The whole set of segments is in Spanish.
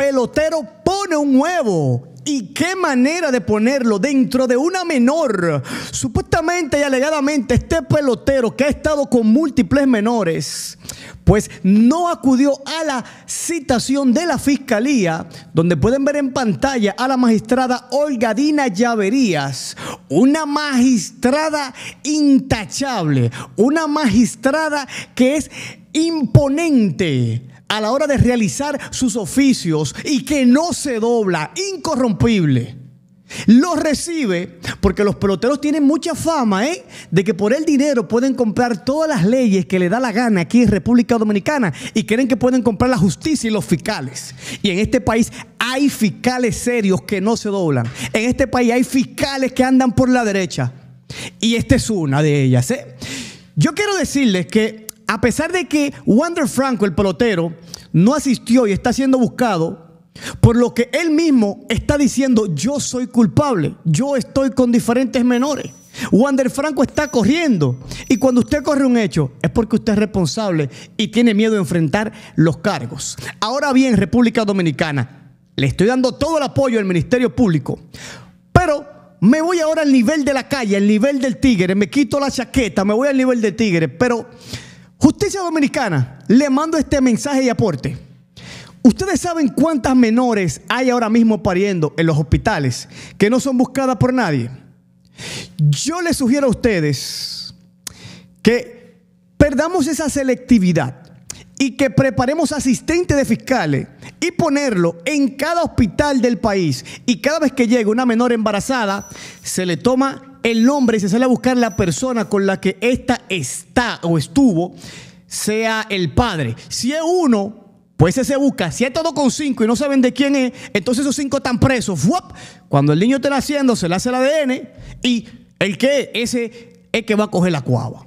pelotero pone un huevo. ¿Y qué manera de ponerlo dentro de una menor? Supuestamente y alegadamente este pelotero que ha estado con múltiples menores, pues no acudió a la citación de la fiscalía, donde pueden ver en pantalla a la magistrada Dina Llaverías, una magistrada intachable, una magistrada que es imponente a la hora de realizar sus oficios y que no se dobla, incorrompible. Los recibe porque los peloteros tienen mucha fama ¿eh? de que por el dinero pueden comprar todas las leyes que le da la gana aquí en República Dominicana y creen que pueden comprar la justicia y los fiscales. Y en este país hay fiscales serios que no se doblan. En este país hay fiscales que andan por la derecha. Y esta es una de ellas. ¿eh? Yo quiero decirles que a pesar de que Wander Franco, el pelotero, no asistió y está siendo buscado, por lo que él mismo está diciendo, yo soy culpable, yo estoy con diferentes menores. Wander Franco está corriendo. Y cuando usted corre un hecho, es porque usted es responsable y tiene miedo de enfrentar los cargos. Ahora bien, República Dominicana, le estoy dando todo el apoyo al Ministerio Público. Pero me voy ahora al nivel de la calle, al nivel del tigre. Me quito la chaqueta, me voy al nivel del tigre. Pero Justicia Dominicana, le mando este mensaje y aporte. Ustedes saben cuántas menores hay ahora mismo pariendo en los hospitales que no son buscadas por nadie. Yo les sugiero a ustedes que perdamos esa selectividad y que preparemos asistentes de fiscales y ponerlo en cada hospital del país. Y cada vez que llegue una menor embarazada, se le toma el nombre se sale a buscar la persona con la que ésta está o estuvo, sea el padre. Si es uno, pues ese se busca. Si es todo con cinco y no saben de quién es, entonces esos cinco están presos. Cuando el niño está naciendo, se le hace el ADN y el que ese es que va a coger la cuava.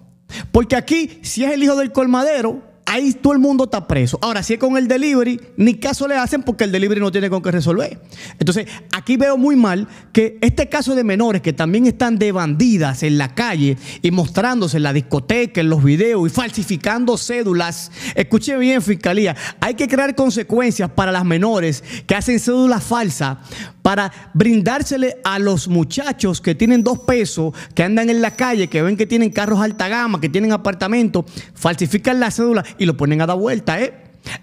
Porque aquí, si es el hijo del colmadero, ahí todo el mundo está preso. Ahora, si es con el delivery, ni caso le hacen porque el delivery no tiene con qué resolver. Entonces, aquí veo muy mal que este caso de menores que también están de bandidas en la calle y mostrándose en la discoteca, en los videos y falsificando cédulas. Escuche bien, fiscalía, hay que crear consecuencias para las menores que hacen cédulas falsas para brindársele a los muchachos que tienen dos pesos, que andan en la calle, que ven que tienen carros alta gama, que tienen apartamentos, falsifican la cédula y lo ponen a dar vuelta, ¿eh?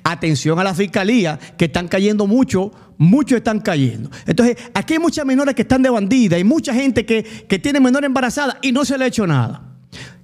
Atención a la fiscalía, que están cayendo mucho, muchos están cayendo. Entonces, aquí hay muchas menores que están de bandida, hay mucha gente que, que tiene menor embarazada y no se le ha hecho nada.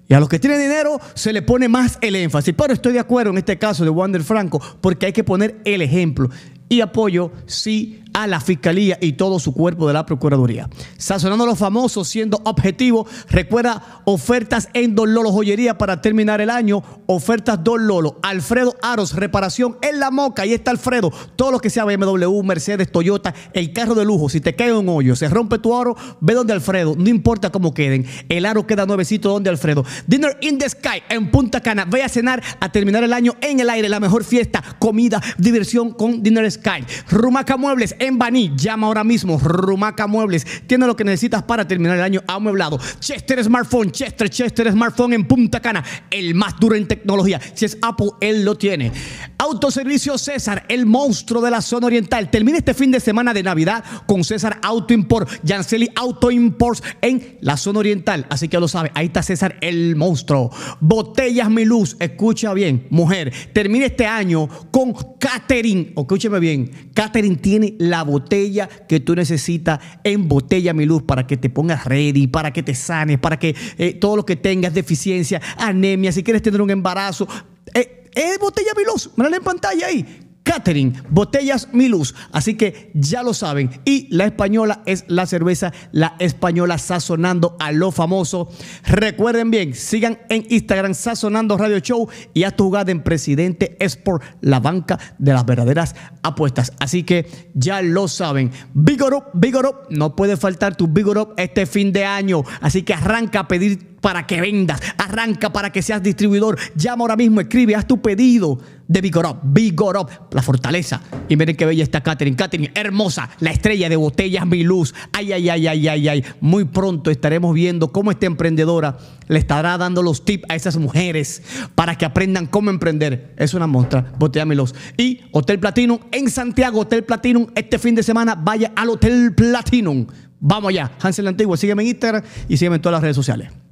Y a los que tienen dinero se le pone más el énfasis. Pero estoy de acuerdo en este caso de Wander Franco, porque hay que poner el ejemplo. Y apoyo, sí, a la Fiscalía y todo su cuerpo de la Procuraduría. Sazonando los famosos, siendo objetivo, recuerda ofertas en Don Lolo Joyería para terminar el año, ofertas Don Lolo, Alfredo Aros, reparación en la moca, ahí está Alfredo, todo lo que sea BMW, Mercedes, Toyota, el carro de lujo, si te cae un hoyo, se rompe tu aro, ve donde Alfredo, no importa cómo queden, el aro queda nuevecito donde Alfredo. Dinner in the Sky en Punta Cana, ve a cenar a terminar el año en el aire, la mejor fiesta, comida, diversión con Dinner Sky. Rumaca Muebles, en Baní, llama ahora mismo. Rumaca Muebles tiene lo que necesitas para terminar el año amueblado. Chester Smartphone, Chester, Chester Smartphone en Punta Cana, el más duro en tecnología. Si es Apple, él lo tiene. Autoservicio César, el monstruo de la zona oriental. Termina este fin de semana de Navidad con César Auto Import, Yanceli Auto Imports en la zona oriental. Así que ya lo sabe, ahí está César, el monstruo. Botellas Mi Luz, escucha bien, mujer. Termina este año con Catering. Escúcheme bien, Catering tiene la botella que tú necesitas en Botella Mi Luz para que te pongas ready, para que te sanes, para que eh, todo lo que tengas, deficiencia, anemia, si quieres tener un embarazo. Eh, es eh, Botella Miluz. Miren en pantalla ahí. Catering, botellas Miluz. Así que ya lo saben. Y la española es la cerveza, la española sazonando a lo famoso. Recuerden bien, sigan en Instagram sazonando Radio Show y haz tu jugada en Presidente Sport, la banca de las verdaderas apuestas. Así que ya lo saben. Vigor Up, no puede faltar tu Vigor Up este fin de año. Así que arranca a pedir para que vendas, arranca para que seas distribuidor. Llama ahora mismo, escribe, haz tu pedido de Vigorop, Vigorop, la fortaleza. Y miren qué bella está Katherine, Katherine, hermosa, la estrella de botellas, mi luz. Ay, ay, ay, ay, ay, ay. Muy pronto estaremos viendo cómo esta emprendedora le estará dando los tips a esas mujeres para que aprendan cómo emprender. Es una monstrua, botella, mi luz. Y Hotel Platinum en Santiago, Hotel Platinum, este fin de semana vaya al Hotel Platinum. Vamos allá, Hansel Antiguo, sígueme en Instagram y sígueme en todas las redes sociales.